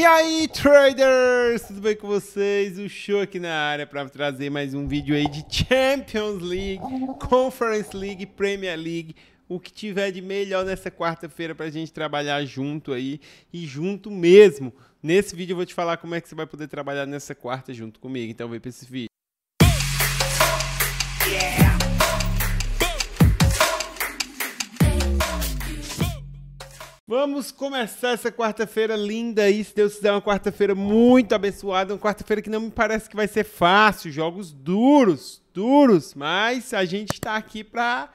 E aí, traders! Tudo bem com vocês? O show aqui na área para trazer mais um vídeo aí de Champions League, Conference League, Premier League, o que tiver de melhor nessa quarta-feira para a gente trabalhar junto aí e junto mesmo. Nesse vídeo eu vou te falar como é que você vai poder trabalhar nessa quarta junto comigo, então vem para esse vídeo. Yeah! Vamos começar essa quarta-feira linda aí, se Deus quiser, uma quarta-feira muito abençoada, uma quarta-feira que não me parece que vai ser fácil, jogos duros, duros, mas a gente está aqui para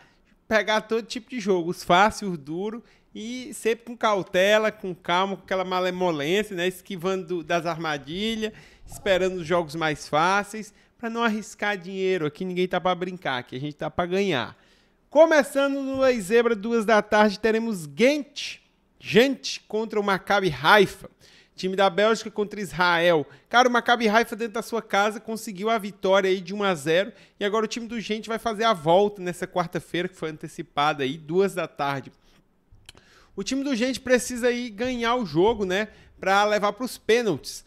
pegar todo tipo de jogo, os fáceis, os duros, e sempre com cautela, com calma, com aquela malemolência, né, esquivando das armadilhas, esperando os jogos mais fáceis, para não arriscar dinheiro, aqui ninguém tá para brincar, aqui a gente tá para ganhar. Começando no Lei Zebra, duas da tarde, teremos Gent Gente contra o Maccabi Haifa. Time da Bélgica contra Israel. Cara, o Maccabi Haifa dentro da sua casa conseguiu a vitória aí de 1 a 0 e agora o time do Gente vai fazer a volta nessa quarta-feira que foi antecipada aí duas da tarde. O time do Gente precisa aí ganhar o jogo, né, para levar para os pênaltis.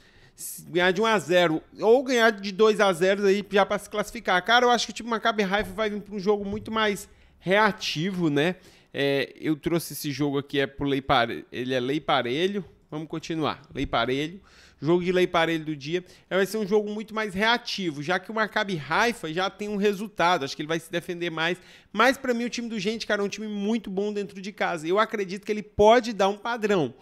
Ganhar de 1 a 0 ou ganhar de 2 a 0 aí já para se classificar. Cara, eu acho que o time Maccabi Haifa vai vir para um jogo muito mais reativo, né? É, eu trouxe esse jogo aqui, é pro lei ele é lei parelho. Vamos continuar. Lei parelho. Jogo de lei parelho do dia. É, vai ser um jogo muito mais reativo, já que o Maccabi Raifa já tem um resultado. Acho que ele vai se defender mais. Mas para mim o time do Gente, cara, é um time muito bom dentro de casa. Eu acredito que ele pode dar um padrão.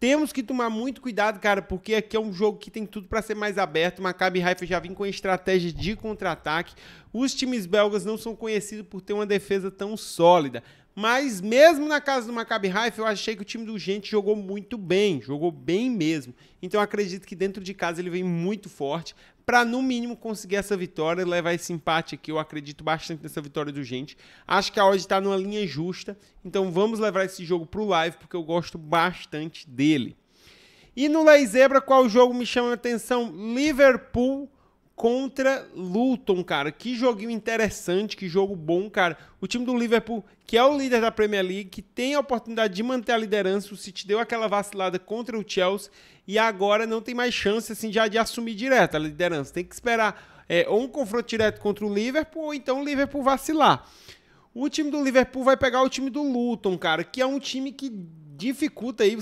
Temos que tomar muito cuidado, cara, porque aqui é um jogo que tem tudo para ser mais aberto. O Maccabi Raifa já vem com a estratégia de contra-ataque. Os times belgas não são conhecidos por ter uma defesa tão sólida, mas mesmo na casa do Maccabi Haifa, eu achei que o time do Gente jogou muito bem, jogou bem mesmo. Então acredito que dentro de casa ele vem muito forte para no mínimo conseguir essa vitória e levar esse empate aqui. Eu acredito bastante nessa vitória do Gente. Acho que a odd está numa linha justa, então vamos levar esse jogo para o live porque eu gosto bastante dele. E no Lei Zebra, qual jogo me chama a atenção? Liverpool contra Luton, cara. Que joguinho interessante, que jogo bom, cara. O time do Liverpool, que é o líder da Premier League, que tem a oportunidade de manter a liderança, o City deu aquela vacilada contra o Chelsea e agora não tem mais chance assim já de assumir direto a liderança. Tem que esperar é, ou um confronto direto contra o Liverpool ou então o Liverpool vacilar. O time do Liverpool vai pegar o time do Luton, cara, que é um time que dificulta aí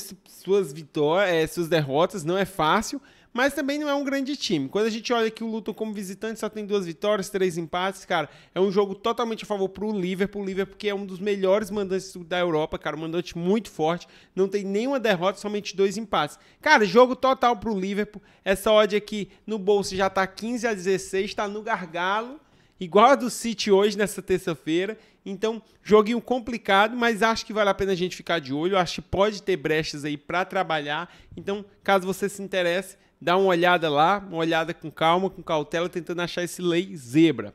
suas vitórias, é, suas derrotas, não é fácil mas também não é um grande time. Quando a gente olha que o Luton como visitante só tem duas vitórias, três empates, cara, é um jogo totalmente a favor pro Liverpool, o Liverpool que é um dos melhores mandantes da Europa, cara, um mandante muito forte, não tem nenhuma derrota, somente dois empates. Cara, jogo total pro Liverpool, essa odd aqui no bolso já tá 15 a 16, tá no gargalo, igual a do City hoje nessa terça-feira. Então, joguinho complicado, mas acho que vale a pena a gente ficar de olho. Acho que pode ter brechas aí para trabalhar. Então, caso você se interesse, dá uma olhada lá, uma olhada com calma, com cautela, tentando achar esse lei zebra.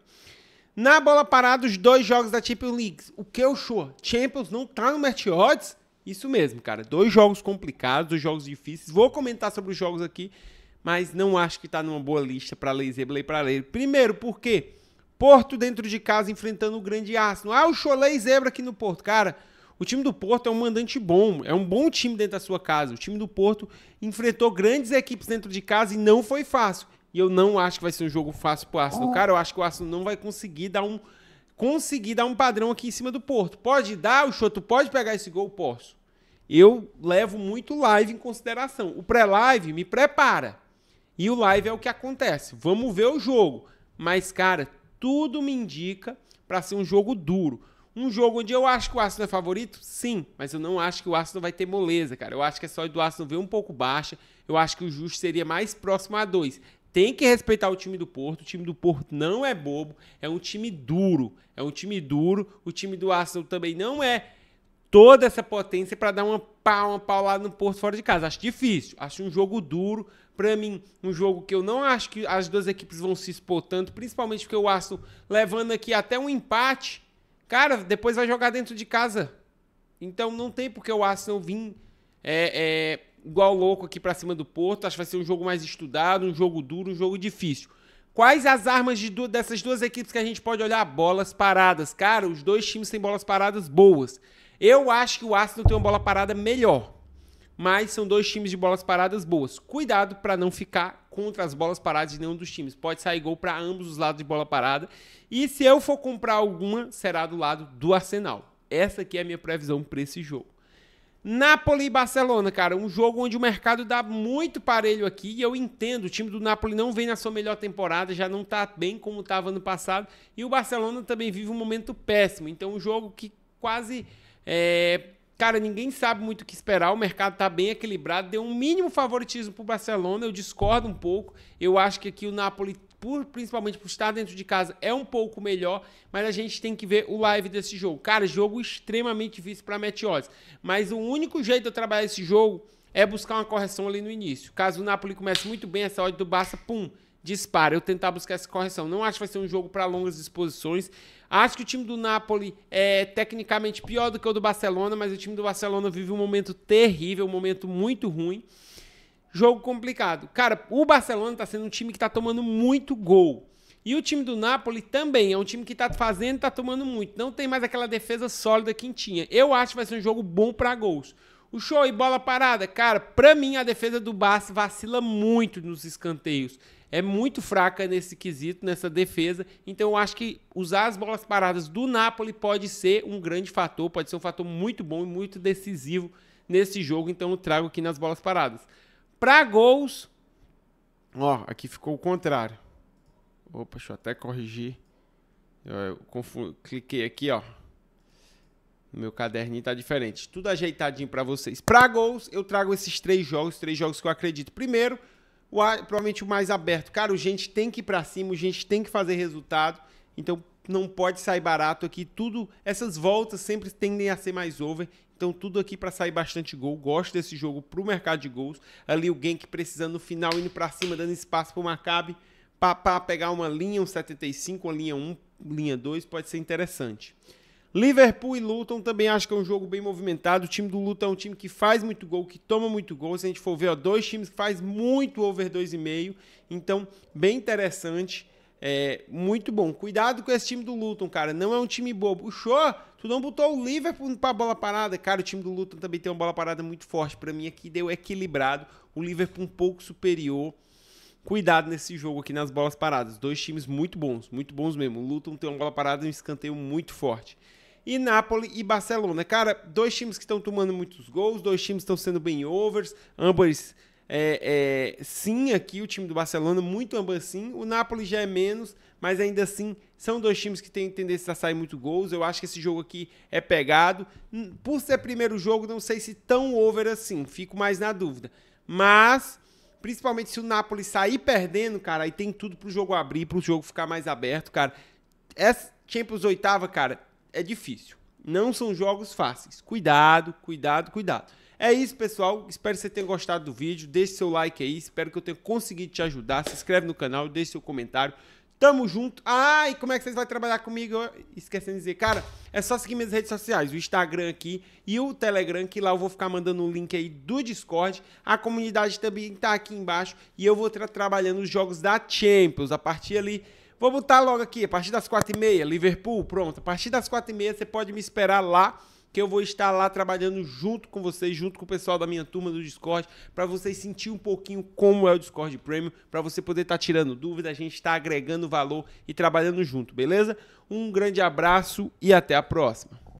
Na bola parada, os dois jogos da Champions League. O que eu show? Champions não tá no match odds? Isso mesmo, cara. Dois jogos complicados, dois jogos difíceis. Vou comentar sobre os jogos aqui, mas não acho que tá numa boa lista para lei zebra e para lei. Primeiro, por quê? Porto dentro de casa enfrentando o grande Arsenal. Ah, o show lei zebra aqui no Porto, cara. O time do Porto é um mandante bom, é um bom time dentro da sua casa. O time do Porto enfrentou grandes equipes dentro de casa e não foi fácil. E eu não acho que vai ser um jogo fácil pro Arsenal. Oh. Cara, eu acho que o Arsenal não vai conseguir dar um conseguir dar um padrão aqui em cima do Porto. Pode dar, o Choto pode pegar esse gol, posso. Eu levo muito live em consideração. O pré-live me prepara. E o live é o que acontece. Vamos ver o jogo. Mas, cara, tudo me indica para ser um jogo duro. Um jogo onde eu acho que o Arsenal é favorito? Sim, mas eu não acho que o Arsenal vai ter moleza, cara. Eu acho que é só do Arsenal ver um pouco baixa. Eu acho que o justo seria mais próximo a dois. Tem que respeitar o time do Porto. O time do Porto não é bobo, é um time duro. É um time duro. O time do Arsenal também não é toda essa potência para dar uma pau, uma paulada no Porto fora de casa. Acho difícil. Acho um jogo duro. Para mim, um jogo que eu não acho que as duas equipes vão se expor tanto, principalmente porque o Arsenal levando aqui até um empate Cara, depois vai jogar dentro de casa. Então não tem porque o Arsenal vir é, é, igual louco aqui para cima do Porto. Acho que vai ser um jogo mais estudado, um jogo duro, um jogo difícil. Quais as armas de dessas duas equipes que a gente pode olhar? Bolas paradas. Cara, os dois times têm bolas paradas boas. Eu acho que o Arsenal tem uma bola parada melhor mas são dois times de bolas paradas boas. Cuidado para não ficar contra as bolas paradas de nenhum dos times. Pode sair gol para ambos os lados de bola parada. E se eu for comprar alguma, será do lado do Arsenal. Essa aqui é a minha previsão para esse jogo. Napoli e Barcelona, cara, um jogo onde o mercado dá muito parelho aqui, e eu entendo, o time do Napoli não vem na sua melhor temporada, já não tá bem como estava ano passado, e o Barcelona também vive um momento péssimo, então um jogo que quase é, cara, ninguém sabe muito o que esperar, o mercado está bem equilibrado, deu um mínimo favoritismo para o Barcelona, eu discordo um pouco, eu acho que aqui o Napoli, por, principalmente por estar dentro de casa, é um pouco melhor, mas a gente tem que ver o live desse jogo. Cara, jogo extremamente difícil para a Meteose, mas o único jeito de eu trabalhar esse jogo é buscar uma correção ali no início. Caso o Napoli comece muito bem, essa odd do Barça, pum, dispara. Eu tentar buscar essa correção. Não acho que vai ser um jogo para longas exposições. Acho que o time do Napoli é tecnicamente pior do que o do Barcelona, mas o time do Barcelona vive um momento terrível, um momento muito ruim. Jogo complicado. Cara, o Barcelona está sendo um time que está tomando muito gol. E o time do Napoli também é um time que está fazendo, está tomando muito. Não tem mais aquela defesa sólida que tinha. Eu acho que vai ser um jogo bom para gols. O show e bola parada, cara, para mim a defesa do Barça vacila muito nos escanteios é muito fraca nesse quesito, nessa defesa. Então eu acho que usar as bolas paradas do Napoli pode ser um grande fator, pode ser um fator muito bom e muito decisivo nesse jogo. Então eu trago aqui nas bolas paradas. Para gols, ó, aqui ficou o contrário. Opa, deixa eu até corrigir. Eu, eu cliquei aqui, ó. Meu caderninho tá diferente. Tudo ajeitadinho para vocês. Para gols, eu trago esses três jogos, três jogos que eu acredito. Primeiro, o, provavelmente o mais aberto. Cara, o gente tem que ir para cima, o gente tem que fazer resultado. Então não pode sair barato aqui. Tudo, essas voltas sempre tendem a ser mais over. Então tudo aqui para sair bastante gol. Gosto desse jogo pro mercado de gols. Ali o Genk precisando no final indo para cima, dando espaço pro Maccabi para pegar uma linha, um 75, uma linha 1, linha 2, pode ser interessante. Liverpool e Luton também acho que é um jogo bem movimentado. O time do Luton é um time que faz muito gol, que toma muito gol. Se a gente for ver, ó, dois times que faz muito over 2,5. Então, bem interessante. É, muito bom. Cuidado com esse time do Luton, cara. Não é um time bobo. O show, tu não botou o Liverpool pra bola parada. Cara, o time do Luton também tem uma bola parada muito forte. para mim aqui deu equilibrado. O Liverpool um pouco superior cuidado nesse jogo aqui nas bolas paradas. Dois times muito bons, muito bons mesmo. O Luton tem uma bola parada e um escanteio muito forte e Napoli e Barcelona. Cara, dois times que estão tomando muitos gols, dois times estão sendo bem overs, ambas é, é, sim aqui, o time do Barcelona, muito ambas sim. O Napoli já é menos, mas ainda assim são dois times que têm tendência a sair muito gols. Eu acho que esse jogo aqui é pegado. Por ser primeiro jogo, não sei se tão over assim, fico mais na dúvida. Mas principalmente se o Napoli sair perdendo, cara, aí tem tudo pro jogo abrir, pro jogo ficar mais aberto, cara. Essa Champions oitava, cara, é difícil. Não são jogos fáceis. Cuidado, cuidado, cuidado. É isso, pessoal. Espero que você tenha gostado do vídeo. Deixe seu like aí. Espero que eu tenha conseguido te ajudar. Se inscreve no canal, deixe seu comentário. Tamo junto. Ai, ah, como é que vocês vão trabalhar comigo? Esquecendo de dizer, cara, é só seguir minhas redes sociais, o Instagram aqui e o Telegram, que lá eu vou ficar mandando o um link aí do Discord. A comunidade também tá aqui embaixo e eu vou estar trabalhando os jogos da Champions a partir ali Vou botar logo aqui, a partir das quatro e meia, Liverpool, pronto. A partir das quatro e meia você pode me esperar lá, que eu vou estar lá trabalhando junto com vocês, junto com o pessoal da minha turma do Discord, para vocês sentir um pouquinho como é o Discord Premium, para você poder estar tá tirando dúvidas a gente está agregando valor e trabalhando junto, beleza? Um grande abraço e até a próxima.